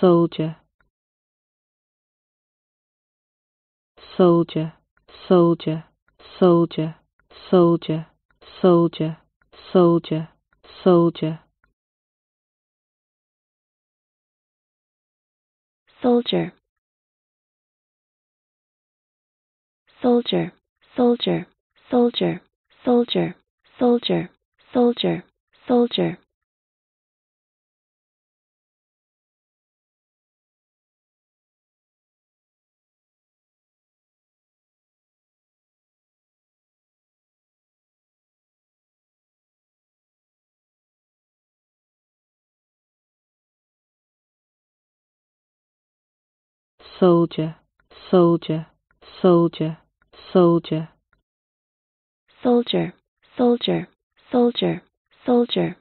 soldier soldier soldier soldier soldier soldier soldier soldier soldier soldier soldier soldier soldier soldier soldier soldier soldier, soldier, soldier, soldier. Soldier, soldier, soldier, soldier.